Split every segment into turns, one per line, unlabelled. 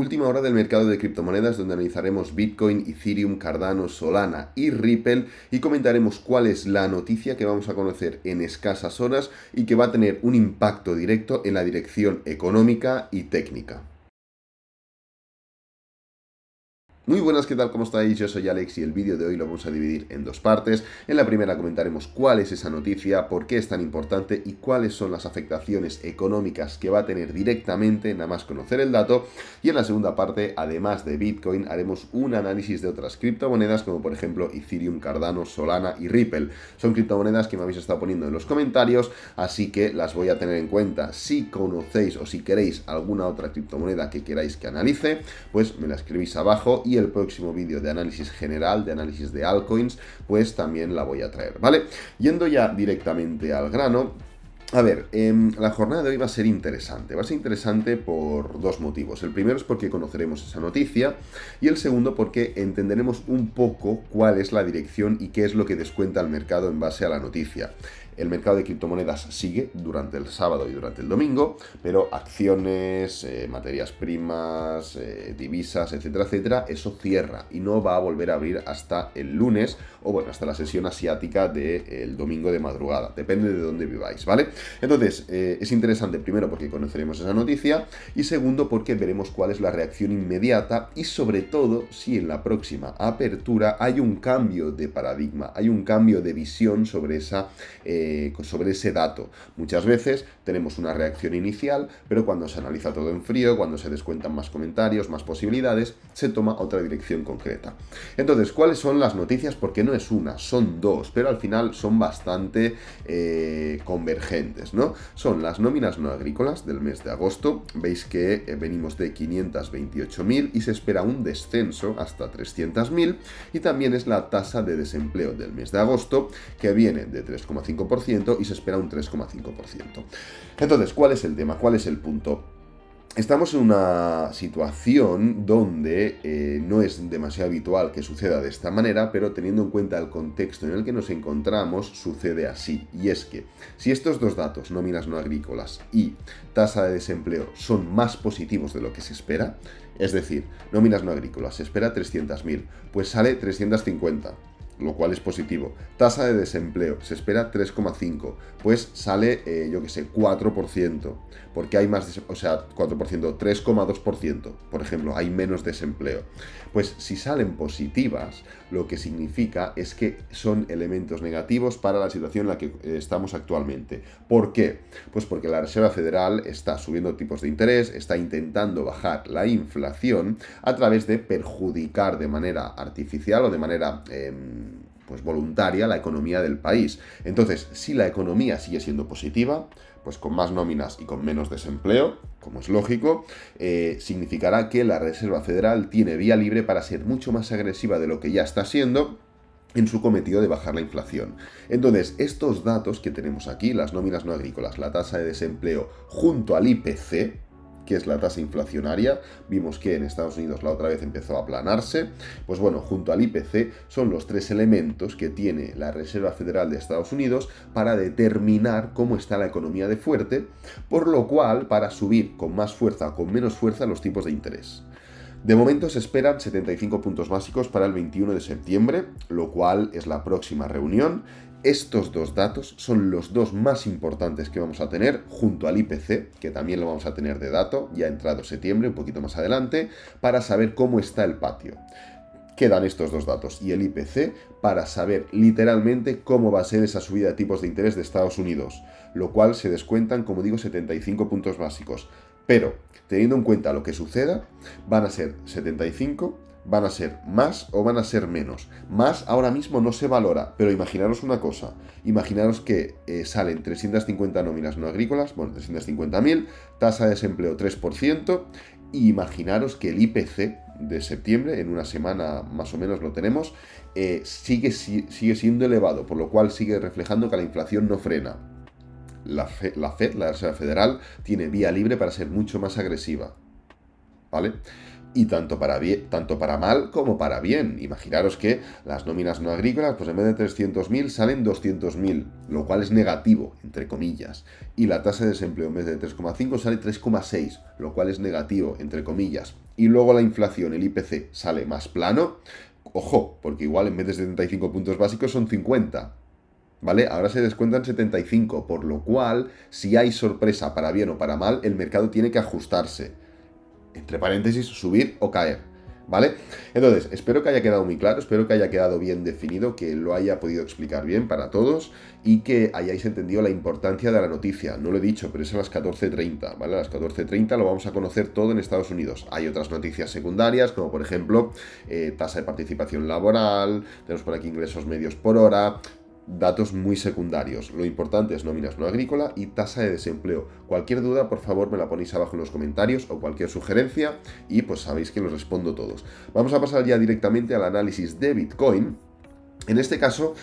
última hora del mercado de criptomonedas donde analizaremos Bitcoin, Ethereum, Cardano, Solana y Ripple y comentaremos cuál es la noticia que vamos a conocer en escasas horas y que va a tener un impacto directo en la dirección económica y técnica. Muy buenas, ¿qué tal? ¿Cómo estáis? Yo soy Alex y el vídeo de hoy lo vamos a dividir en dos partes. En la primera comentaremos cuál es esa noticia, por qué es tan importante y cuáles son las afectaciones económicas que va a tener directamente nada más conocer el dato. Y en la segunda parte, además de Bitcoin, haremos un análisis de otras criptomonedas como por ejemplo Ethereum, Cardano, Solana y Ripple. Son criptomonedas que me habéis estado poniendo en los comentarios, así que las voy a tener en cuenta. Si conocéis o si queréis alguna otra criptomoneda que queráis que analice, pues me la escribís abajo y el próximo vídeo de análisis general, de análisis de altcoins, pues también la voy a traer, ¿vale? Yendo ya directamente al grano, a ver, em, la jornada de hoy va a ser interesante. Va a ser interesante por dos motivos. El primero es porque conoceremos esa noticia y el segundo porque entenderemos un poco cuál es la dirección y qué es lo que descuenta el mercado en base a la noticia. El mercado de criptomonedas sigue durante el sábado y durante el domingo, pero acciones, eh, materias primas, eh, divisas, etcétera, etcétera, eso cierra y no va a volver a abrir hasta el lunes o bueno, hasta la sesión asiática del eh, domingo de madrugada. Depende de dónde viváis, ¿vale? Entonces, es interesante primero porque conoceremos esa noticia y segundo porque veremos cuál es la reacción inmediata y sobre todo si en la próxima apertura hay un cambio de paradigma, hay un cambio de visión sobre esa... Eh, sobre ese dato. Muchas veces tenemos una reacción inicial, pero cuando se analiza todo en frío, cuando se descuentan más comentarios, más posibilidades, se toma otra dirección concreta. Entonces, ¿cuáles son las noticias? Porque no es una, son dos, pero al final son bastante eh, convergentes, ¿no? Son las nóminas no agrícolas del mes de agosto, veis que eh, venimos de 528.000 y se espera un descenso hasta 300.000 y también es la tasa de desempleo del mes de agosto que viene de 3,5% y se espera un 3,5%. Entonces, ¿cuál es el tema? ¿Cuál es el punto? Estamos en una situación donde eh, no es demasiado habitual que suceda de esta manera, pero teniendo en cuenta el contexto en el que nos encontramos, sucede así. Y es que si estos dos datos, nóminas no agrícolas y tasa de desempleo, son más positivos de lo que se espera, es decir, nóminas no agrícolas, se espera 300.000, pues sale 350 lo cual es positivo. Tasa de desempleo, se espera 3,5, pues sale, eh, yo que sé, 4%, porque hay más, o sea, 4%, 3,2%, por ejemplo, hay menos desempleo. Pues si salen positivas, lo que significa es que son elementos negativos para la situación en la que eh, estamos actualmente. ¿Por qué? Pues porque la Reserva Federal está subiendo tipos de interés, está intentando bajar la inflación a través de perjudicar de manera artificial o de manera... Em, pues voluntaria la economía del país. Entonces, si la economía sigue siendo positiva, pues con más nóminas y con menos desempleo, como es lógico, eh, significará que la Reserva Federal tiene vía libre para ser mucho más agresiva de lo que ya está siendo en su cometido de bajar la inflación. Entonces, estos datos que tenemos aquí, las nóminas no agrícolas, la tasa de desempleo junto al IPC, que es la tasa inflacionaria. Vimos que en Estados Unidos la otra vez empezó a aplanarse. Pues bueno, junto al IPC son los tres elementos que tiene la Reserva Federal de Estados Unidos para determinar cómo está la economía de fuerte, por lo cual para subir con más fuerza o con menos fuerza los tipos de interés. De momento se esperan 75 puntos básicos para el 21 de septiembre, lo cual es la próxima reunión estos dos datos son los dos más importantes que vamos a tener junto al IPC, que también lo vamos a tener de dato, ya entrado septiembre, un poquito más adelante, para saber cómo está el patio. Quedan estos dos datos y el IPC para saber literalmente cómo va a ser esa subida de tipos de interés de Estados Unidos, lo cual se descuentan, como digo, 75 puntos básicos. Pero, teniendo en cuenta lo que suceda, van a ser 75 ¿Van a ser más o van a ser menos? Más ahora mismo no se valora, pero imaginaros una cosa, imaginaros que eh, salen 350 nóminas no agrícolas, bueno, 350.000, tasa de desempleo 3%, y imaginaros que el IPC de septiembre, en una semana más o menos lo tenemos, eh, sigue, sigue siendo elevado, por lo cual sigue reflejando que la inflación no frena. La, FED, la Reserva Federal, tiene vía libre para ser mucho más agresiva. ¿Vale? y tanto para, tanto para mal como para bien. Imaginaros que las nóminas no agrícolas, pues en vez de 300.000 salen 200.000, lo cual es negativo, entre comillas. Y la tasa de desempleo en vez de 3,5 sale 3,6, lo cual es negativo, entre comillas. Y luego la inflación, el IPC, sale más plano. Ojo, porque igual en vez de 75 puntos básicos son 50. ¿Vale? Ahora se descuentan 75, por lo cual, si hay sorpresa para bien o para mal, el mercado tiene que ajustarse entre paréntesis, subir o caer. ¿Vale? Entonces, espero que haya quedado muy claro, espero que haya quedado bien definido, que lo haya podido explicar bien para todos y que hayáis entendido la importancia de la noticia. No lo he dicho, pero es a las 14.30, ¿vale? A las 14.30 lo vamos a conocer todo en Estados Unidos. Hay otras noticias secundarias, como por ejemplo eh, tasa de participación laboral, tenemos por aquí ingresos medios por hora, datos muy secundarios. Lo importante es nóminas no agrícola y tasa de desempleo. Cualquier duda, por favor, me la ponéis abajo en los comentarios o cualquier sugerencia y pues sabéis que los respondo todos. Vamos a pasar ya directamente al análisis de Bitcoin. En este caso,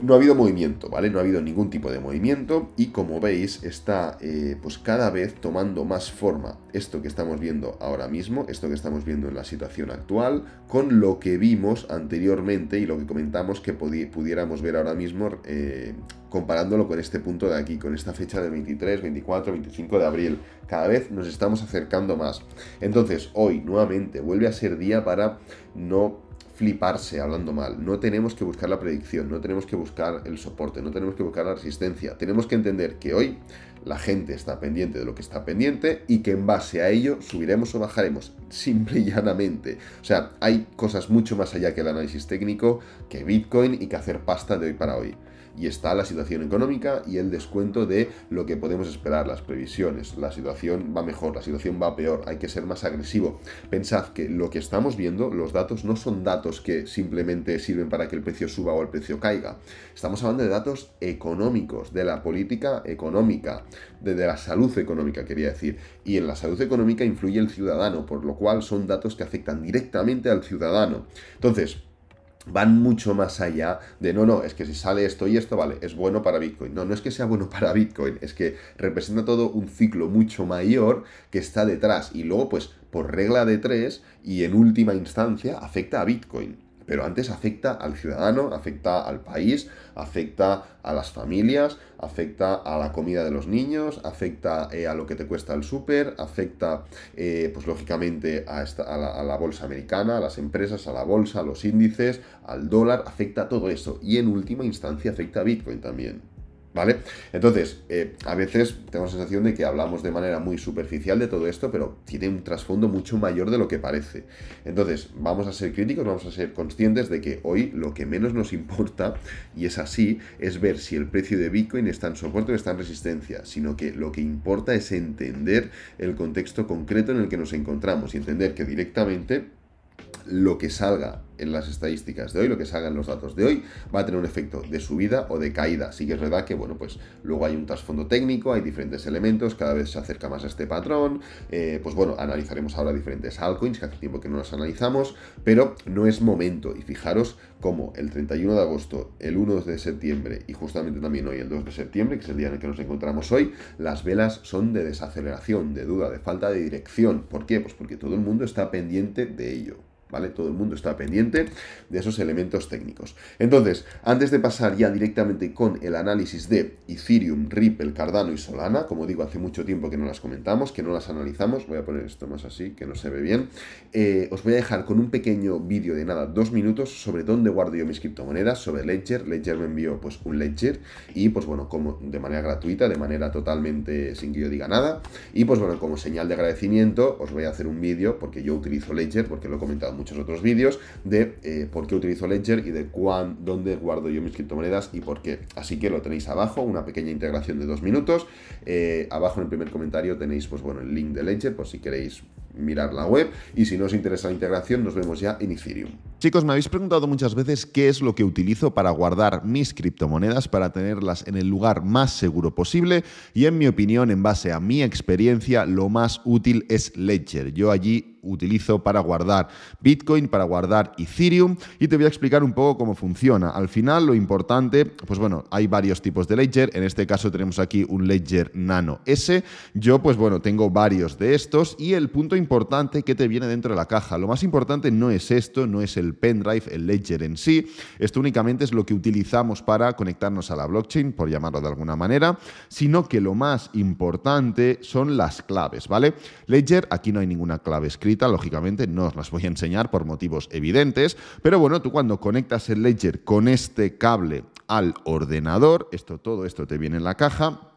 no ha habido movimiento, ¿vale? No ha habido ningún tipo de movimiento y como veis está eh, pues cada vez tomando más forma esto que estamos viendo ahora mismo, esto que estamos viendo en la situación actual, con lo que vimos anteriormente y lo que comentamos que pudiéramos ver ahora mismo eh, comparándolo con este punto de aquí, con esta fecha del 23, 24, 25 de abril. Cada vez nos estamos acercando más. Entonces, hoy nuevamente vuelve a ser día para no fliparse hablando mal, no tenemos que buscar la predicción, no tenemos que buscar el soporte, no tenemos que buscar la resistencia, tenemos que entender que hoy la gente está pendiente de lo que está pendiente y que en base a ello subiremos o bajaremos, simple y llanamente. O sea, hay cosas mucho más allá que el análisis técnico, que Bitcoin y que hacer pasta de hoy para hoy y está la situación económica y el descuento de lo que podemos esperar, las previsiones. La situación va mejor, la situación va peor, hay que ser más agresivo. Pensad que lo que estamos viendo, los datos, no son datos que simplemente sirven para que el precio suba o el precio caiga. Estamos hablando de datos económicos, de la política económica, de, la salud económica, quería decir. Y en la salud económica influye el ciudadano, por lo cual son datos que afectan directamente al ciudadano. Entonces, van mucho más allá de no, no, es que si sale esto y esto, vale, es bueno para Bitcoin. No, no es que sea bueno para Bitcoin, es que representa todo un ciclo mucho mayor que está detrás y luego pues por regla de tres y en última instancia afecta a Bitcoin. Pero antes afecta al ciudadano, afecta al país, afecta a las familias, afecta a la comida de los niños, afecta eh, a lo que te cuesta el súper, afecta, eh, pues lógicamente, a, la, a, la, bolsa americana, a las empresas, a la bolsa, a los índices, al dólar, afecta a todo eso. Y en última instancia afecta a Bitcoin también. ¿Vale? Entonces, eh, a veces tengo la sensación de que hablamos de manera muy superficial de todo esto, pero tiene un trasfondo mucho mayor de lo que parece. Entonces, vamos a ser críticos, vamos a ser conscientes de que hoy lo que menos nos importa, y es así, es ver si el precio de Bitcoin está en soporte o está en resistencia, sino que lo que importa es entender el contexto concreto en el que nos encontramos y entender que directamente lo que salga en las estadísticas de hoy, lo que salgan los datos de hoy, va a tener un efecto de subida o de caída. Sí que es verdad que, bueno, pues luego hay un trasfondo técnico, hay diferentes elementos, cada vez se acerca más a este patrón. Eh, pues bueno, analizaremos ahora diferentes altcoins, que hace tiempo que no las analizamos, pero no es momento. Y fijaros cómo el 31 de agosto, el 1 de septiembre y justamente también hoy el 2 de septiembre, que es el día en el que nos encontramos hoy, las velas son de desaceleración, de duda, de falta de dirección. ¿Por qué? Pues porque todo el mundo está pendiente de ello. ¿vale? Todo el mundo está pendiente de esos elementos técnicos. Entonces, antes de pasar ya directamente con el análisis de Ethereum, Ripple, Cardano y Solana, como digo, hace mucho tiempo que no las comentamos, que no las analizamos, voy a poner esto más así, que no se ve bien, eh, os voy a dejar con un pequeño vídeo de nada, dos minutos, sobre dónde guardo yo mis criptomonedas, sobre Ledger, Ledger me envió pues un Ledger y pues bueno, como de manera gratuita, de manera totalmente sin que yo diga nada, y pues bueno, como señal de agradecimiento os voy a hacer un vídeo, porque yo utilizo Ledger, porque lo he comentado muchos otros vídeos de eh, por qué utilizo Ledger y de cuán, dónde guardo yo mis criptomonedas y por qué. Así que lo tenéis abajo, una pequeña integración de dos minutos. Eh, abajo en el primer comentario tenéis pues, bueno, el link de Ledger por si queréis mirar la web y si no os interesa la integración nos vemos ya en Ethereum. Chicos, me habéis preguntado muchas veces qué es lo que utilizo para guardar mis criptomonedas, para tenerlas en el lugar más seguro posible y en mi opinión, en base a mi experiencia, lo más útil es Ledger. Yo allí utilizo para guardar Bitcoin, para guardar Ethereum y te voy a explicar un poco cómo funciona. Al final lo importante, pues bueno, hay varios tipos de ledger, en este caso tenemos aquí un ledger nano S, yo pues bueno, tengo varios de estos y el punto importante que te viene dentro de la caja, lo más importante no es esto, no es el pendrive, el ledger en sí, esto únicamente es lo que utilizamos para conectarnos a la blockchain, por llamarlo de alguna manera, sino que lo más importante son las claves, ¿vale? Ledger, aquí no hay ninguna clave escrita, lógicamente no os las voy a enseñar por motivos evidentes, pero bueno, tú cuando conectas el Ledger con este cable al ordenador, esto todo esto te viene en la caja,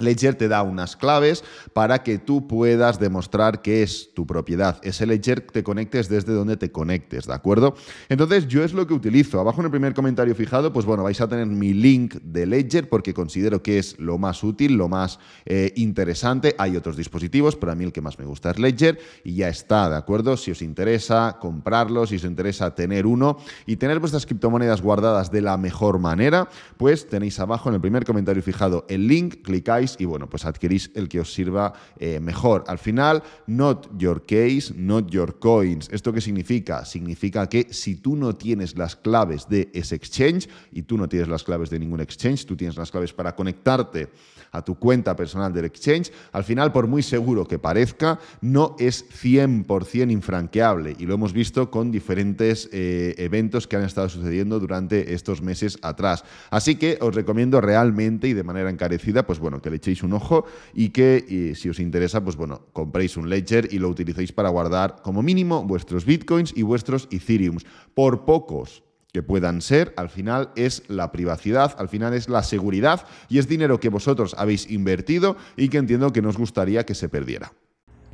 Ledger te da unas claves para que tú puedas demostrar que es tu propiedad. Ese Ledger te conectes desde donde te conectes, ¿de acuerdo? Entonces, yo es lo que utilizo. Abajo en el primer comentario fijado, pues bueno, vais a tener mi link de Ledger porque considero que es lo más útil, lo más eh, interesante. Hay otros dispositivos, pero a mí el que más me gusta es Ledger y ya está, ¿de acuerdo? Si os interesa comprarlo, si os interesa tener uno y tener vuestras criptomonedas guardadas de la mejor manera, pues tenéis abajo en el primer comentario fijado el link, clicáis y bueno, pues adquirís el que os sirva eh, mejor. Al final, not your case, not your coins. ¿Esto qué significa? Significa que si tú no tienes las claves de ese exchange y tú no tienes las claves de ningún exchange, tú tienes las claves para conectarte a tu cuenta personal del exchange, al final, por muy seguro que parezca, no es 100% infranqueable y lo hemos visto con diferentes eh, eventos que han estado sucediendo durante estos meses atrás. Así que os recomiendo realmente y de manera encarecida, pues bueno, que le echéis un ojo y que eh, si os interesa, pues bueno, compréis un ledger y lo utilicéis para guardar como mínimo vuestros bitcoins y vuestros ethereums. Por pocos, que puedan ser, al final es la privacidad, al final es la seguridad y es dinero que vosotros habéis invertido y que entiendo que nos gustaría que se perdiera.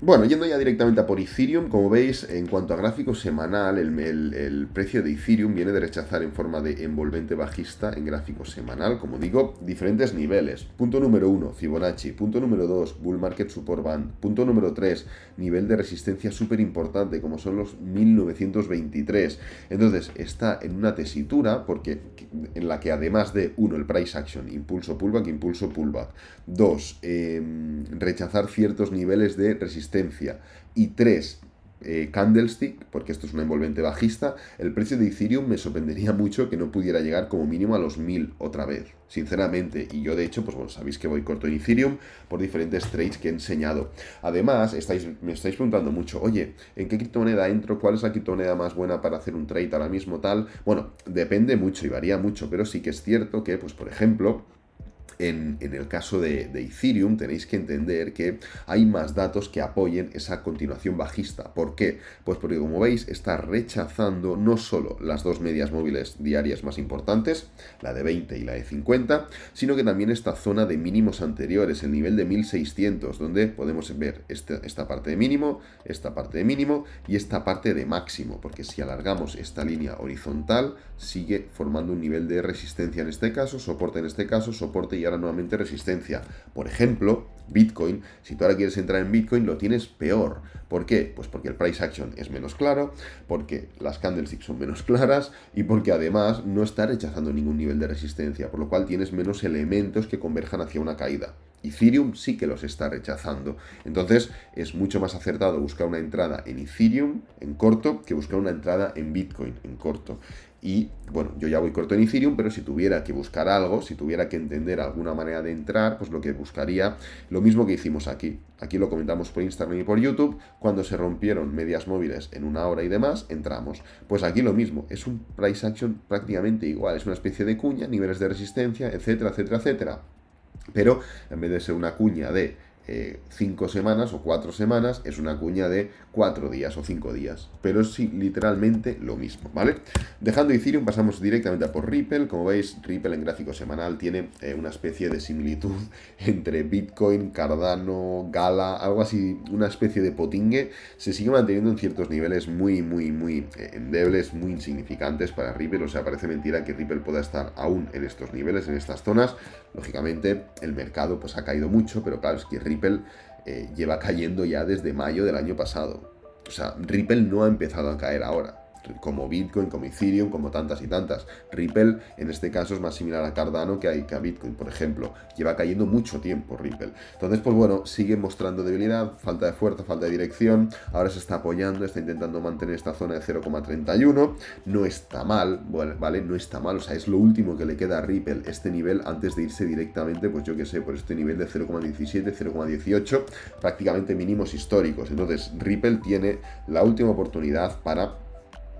Bueno, yendo ya directamente a por Ethereum, como veis, en cuanto a gráfico semanal, el, precio de Ethereum viene de rechazar en forma de envolvente bajista en gráfico semanal, como digo, diferentes niveles. Punto número uno, Fibonacci. Punto número 2, Bull Market Support Band. Punto número 3, nivel de resistencia súper importante, como son los 1923. Entonces, está en una tesitura porque en la que además de uno, el price action, impulso pullback, impulso pullback. Dos, em, rechazar ciertos niveles de resistencia resistencia y tres eh, candlestick, porque esto es un envolvente bajista, el precio de Ethereum me sorprendería mucho que no pudiera llegar como mínimo a los 1000 otra vez, sinceramente. Y yo, de hecho, pues bueno, sabéis que voy corto en Ethereum por diferentes trades que he enseñado. Además, estáis, me estáis preguntando mucho, oye, ¿en qué criptomoneda entro? ¿Cuál es la criptomoneda más buena para hacer un trade ahora mismo? Tal. Bueno, depende mucho y varía mucho, pero sí que es cierto que, pues por ejemplo, en, el caso de, Ethereum tenéis que entender que hay más datos que apoyen esa continuación bajista. ¿Por qué? Pues porque como veis está rechazando no solo las dos medias móviles diarias más importantes, la de 20 y la de 50, sino que también esta zona de mínimos anteriores, el nivel de 1600, donde podemos ver esta, esta parte de mínimo, esta parte de mínimo y esta parte de máximo, porque si alargamos esta línea horizontal sigue formando un nivel de resistencia en este caso, soporte en este caso, soporte y nuevamente resistencia. Por ejemplo, Bitcoin, si tú ahora quieres entrar en Bitcoin, lo tienes peor. ¿Por qué? Pues porque el price action es menos claro, porque las candlesticks son menos claras y porque además no está rechazando ningún nivel de resistencia, por lo cual tienes menos elementos que converjan hacia una caída. Ethereum sí que los está rechazando. Entonces es mucho más acertado buscar una entrada en Ethereum en corto que buscar una entrada en Bitcoin en corto. Y bueno, yo ya voy corto en Ethereum, pero si tuviera que buscar algo, si tuviera que entender alguna manera de entrar, pues lo que buscaría, lo mismo que hicimos aquí. Aquí lo comentamos por Instagram y por YouTube. Cuando se rompieron medias móviles en una hora y demás, entramos. Pues aquí lo mismo, es un price action prácticamente igual, es una especie de cuña, niveles de resistencia, etcétera, etcétera, etcétera. Pero en vez de ser una cuña de eh, cinco semanas o cuatro semanas es una cuña de cuatro días o cinco días. Pero es literalmente lo mismo, ¿vale? Dejando Ethereum pasamos directamente a por Ripple. Como veis, Ripple en gráfico semanal tiene eh, una especie de similitud entre Bitcoin, Cardano, Gala, algo así, una especie de potingue. Se sigue manteniendo en ciertos niveles muy, muy, muy eh, endebles, muy insignificantes para Ripple. O sea, parece mentira que Ripple pueda estar aún en estos niveles, en estas zonas. Lógicamente, el mercado pues ha caído mucho, pero claro, es que Ripple Ripple eh, lleva cayendo ya desde mayo del año pasado. O sea, Ripple no ha empezado a caer ahora como Bitcoin, como Ethereum, como tantas y tantas. Ripple en este caso es más similar a Cardano que a, Bitcoin, por ejemplo. Lleva cayendo mucho tiempo Ripple. Entonces, pues bueno, sigue mostrando debilidad, falta de fuerza, falta de dirección. Ahora se está apoyando, está intentando mantener esta zona de 0,31. No está mal, ¿vale? No está mal. O sea, es lo último que le queda a Ripple, este nivel, antes de irse directamente, pues yo qué sé, por este nivel de 0,17, 0,18, prácticamente mínimos históricos. Entonces, Ripple tiene la última oportunidad para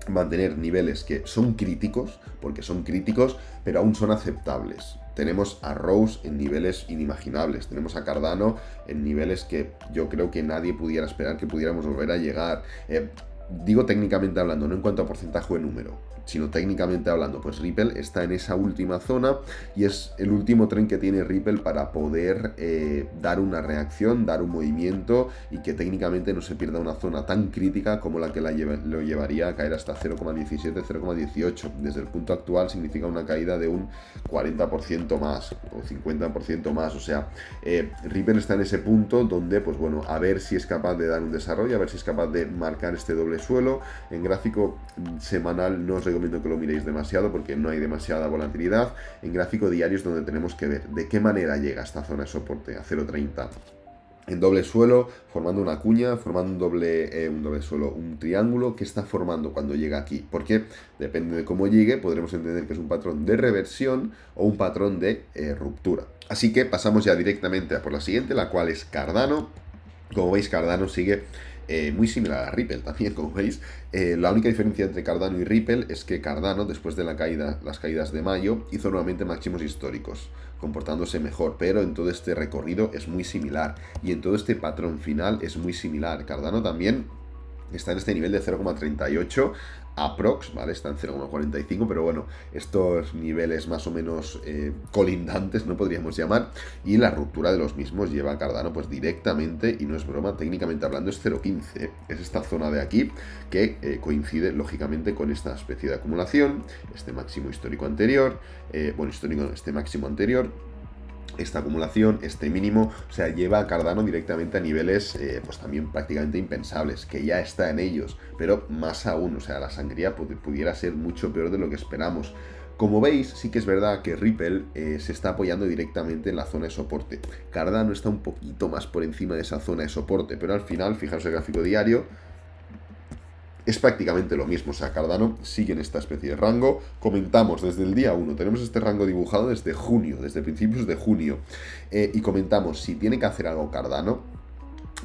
mantener niveles que son críticos, porque son críticos, pero aún son aceptables. Tenemos a Rose en niveles inimaginables, tenemos a Cardano en niveles que yo creo que nadie pudiera esperar que pudiéramos volver a llegar. Eh, digo técnicamente hablando, no en cuanto a porcentaje de número, sino técnicamente hablando, pues Ripple está en esa última zona y es el último tren que tiene Ripple para poder eh, dar una reacción, dar un movimiento y que técnicamente no se pierda una zona tan crítica como la que lo llevaría a caer hasta 0,17, 0,18. Desde el punto actual significa una caída de un 40% más o 50% más. O sea, eh, Ripple está en ese punto donde, pues bueno, a ver si es capaz de dar un desarrollo, a ver si es capaz de marcar este doble suelo, En gráfico semanal no os recomiendo que lo miréis demasiado porque no hay demasiada volatilidad. En gráfico diario es donde tenemos que ver de qué manera llega esta zona de soporte a 0.30 en doble suelo, formando una cuña, formando un doble, eh, un doble suelo, un triángulo que está formando cuando llega aquí. Porque depende de cómo llegue, podremos entender que es un patrón de reversión o un patrón de eh, ruptura. Así que pasamos ya directamente a por la siguiente, la cual es Cardano. Como veis, Cardano sigue eh, muy similar a Ripple también, como veis. Eh, la única diferencia entre Cardano y Ripple es que Cardano, después de la caída, las caídas de mayo, hizo nuevamente máximos históricos, comportándose mejor, pero en todo este recorrido es muy similar y en todo este patrón final es muy similar. Cardano también está en este nivel de 0,38 aprox, ¿vale? Está en 0,45, pero bueno, estos niveles más o menos eh, colindantes, no podríamos llamar, y la ruptura de los mismos lleva a Cardano pues directamente, y no es broma, técnicamente hablando es 0,15, es esta zona de aquí que eh, coincide lógicamente con esta especie de acumulación, este máximo histórico anterior, eh, bueno, histórico, este máximo anterior, esta acumulación, este mínimo, o sea, lleva a Cardano directamente a niveles eh, pues también prácticamente impensables, que ya está en ellos, pero más aún, o sea, la sangría pudiera ser mucho peor de lo que esperamos. Como veis, sí que es verdad que Ripple eh, se está apoyando directamente en la zona de soporte. Cardano está un poquito más por encima de esa zona de soporte, pero al final, fijaros el gráfico diario, es prácticamente lo mismo. O sea, Cardano sigue en esta especie de rango. Comentamos desde el día 1, tenemos este rango dibujado desde junio, desde principios de junio. Eh, y comentamos, si tiene que hacer algo Cardano,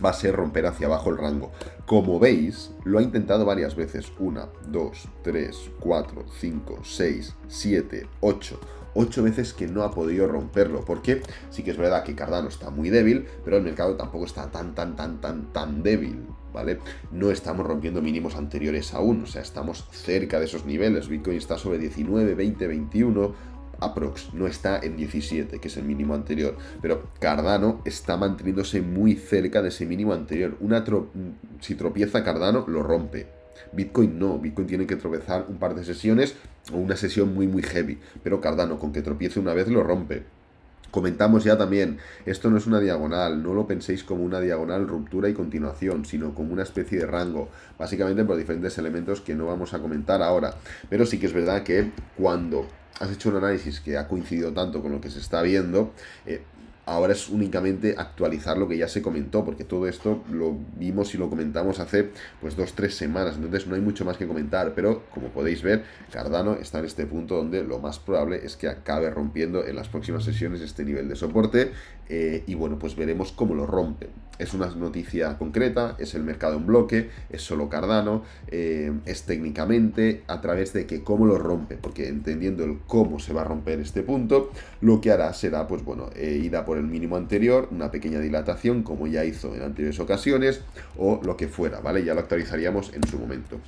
va a ser romper hacia abajo el rango. Como veis, lo ha intentado varias veces. 1, 2, 3, 4, 5, 6, 7, 8, ocho veces que no ha podido romperlo, porque sí que es verdad que Cardano está muy débil, pero el mercado tampoco está tan, tan, tan, tan, tan débil. ¿Vale? No estamos rompiendo mínimos anteriores aún, o sea, estamos cerca de esos niveles. Bitcoin está sobre 19, 20, 21, aprox, no está en 17, que es el mínimo anterior, pero Cardano está manteniéndose muy cerca de ese mínimo anterior. si tropieza Cardano, lo rompe. Bitcoin no, Bitcoin tiene que tropezar un par de sesiones o una sesión muy muy heavy, pero Cardano con que tropiece una vez lo rompe. Comentamos ya también, esto no es una diagonal, no lo penséis como una diagonal ruptura y continuación, sino como una especie de rango, básicamente por diferentes elementos que no vamos a comentar ahora. Pero sí que es verdad que cuando has hecho un análisis que ha coincidido tanto con lo que se está viendo, eh, ahora es únicamente actualizar lo que ya se comentó, porque todo esto lo vimos y lo comentamos hace pues dos, tres semanas, entonces no hay mucho más que comentar, pero como podéis ver, Cardano está en este punto donde lo más probable es que acabe rompiendo en las próximas sesiones este nivel de soporte eh, y bueno, pues veremos cómo lo rompe. Es una noticia concreta, es el mercado en bloque, es solo Cardano, eh, es técnicamente a través de que cómo lo rompe, porque entendiendo el cómo se va a romper este punto, lo que hará será, pues bueno, eh, ir a por el mínimo anterior, una pequeña dilatación como ya hizo en anteriores ocasiones, o lo que fuera, ¿vale? Ya lo actualizaríamos en su momento.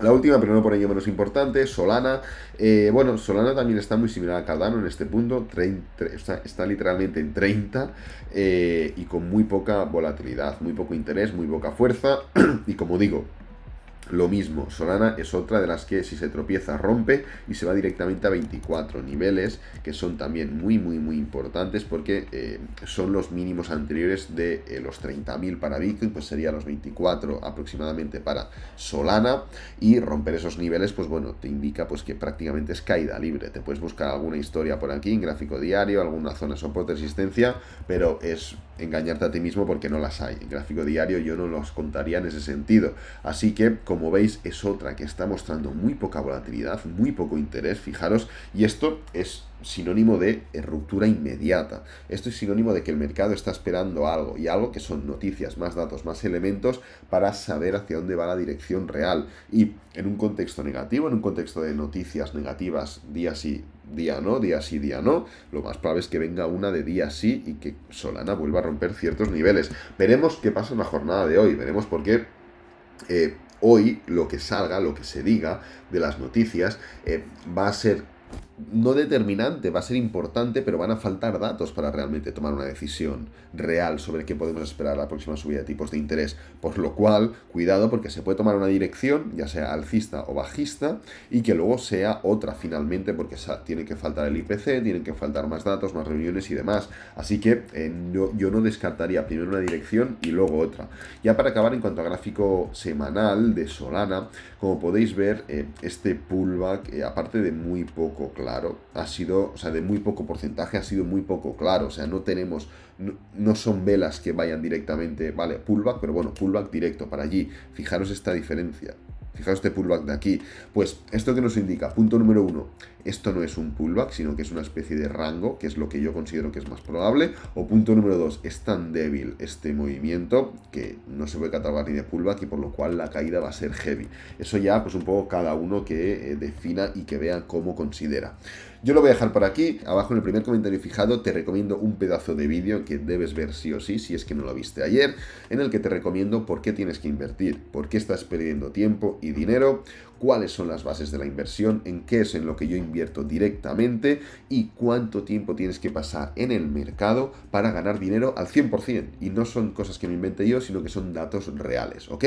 La última, pero no por ello menos importante, Solana. Eh, bueno, Solana también está muy similar a Cardano en este punto. está, literalmente en 30 eh, y con muy poca volatilidad, muy poco interés, muy poca fuerza. y como digo, lo mismo, Solana es otra de las que si se tropieza rompe y se va directamente a 24 niveles, que son también muy, muy, muy importantes porque eh, son los mínimos anteriores de eh, los 30.000 para Bitcoin, pues sería los 24 aproximadamente para Solana y romper esos niveles, pues bueno, te indica pues que prácticamente es caída libre. Te puedes buscar alguna historia por aquí, en gráfico diario, alguna zona de soporte resistencia, pero es engañarte a ti mismo porque no las hay. En gráfico diario yo no los contaría en ese sentido. Así que, como como veis, es otra que está mostrando muy poca volatilidad, muy poco interés, fijaros, y esto es sinónimo de ruptura inmediata. Esto es sinónimo de que el mercado está esperando algo, y algo que son noticias, más datos, más elementos para saber hacia dónde va la dirección real. Y en un contexto negativo, en un contexto de noticias negativas, día sí, día no, día sí, día no, lo más probable es que venga una de día sí y que Solana vuelva a romper ciertos niveles. Veremos qué pasa en la jornada de hoy, veremos por qué... Eh, hoy lo que salga, lo que se diga de las noticias, eh, va a ser no determinante, va a ser importante, pero van a faltar datos para realmente tomar una decisión real sobre qué podemos esperar la próxima subida de tipos de interés. Por lo cual, cuidado porque se puede tomar una dirección, ya sea alcista o bajista, y que luego sea otra finalmente, porque tiene que faltar el IPC, tienen que faltar más datos, más reuniones y demás. Así que eh, yo no descartaría primero una dirección y luego otra. Ya para acabar, en cuanto a gráfico semanal de Solana, como podéis ver, eh, este pullback, eh, aparte de muy poco claro, claro, ha sido, o sea, de muy poco porcentaje ha sido muy poco claro, o sea, no tenemos, no, son velas que vayan directamente, vale, pullback, pero bueno, pullback directo para allí, fijaros esta diferencia. Fijaos este pullback de aquí. Pues, ¿esto que nos indica? Punto número uno, esto no es un pullback, sino que es una especie de rango, que es lo que yo considero que es más probable. O punto número dos, es tan débil este movimiento que no se puede catalogar ni de pullback y por lo cual la caída va a ser heavy. Eso ya, pues un poco cada uno que eh, defina y que vea cómo considera. Yo lo voy a dejar por aquí. Abajo en el primer comentario fijado te recomiendo un pedazo de vídeo que debes ver sí o sí, si es que no lo viste ayer, en el que te recomiendo por qué tienes que invertir, por qué estás perdiendo tiempo y dinero, cuáles son las bases de la inversión, en qué es en lo que yo invierto directamente y cuánto tiempo tienes que pasar en el mercado para ganar dinero al 100%. Y no son cosas que me invente yo, sino que son datos reales, ¿ok?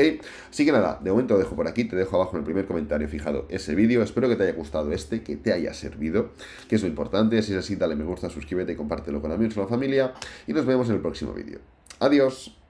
Así que nada, de momento lo dejo por aquí, te dejo abajo en el primer comentario fijado ese vídeo, espero que te haya gustado este, que te haya servido que es lo importante. Si es así, dale me gusta, suscríbete, compártelo con amigos o la familia y nos vemos en el próximo vídeo. Adiós.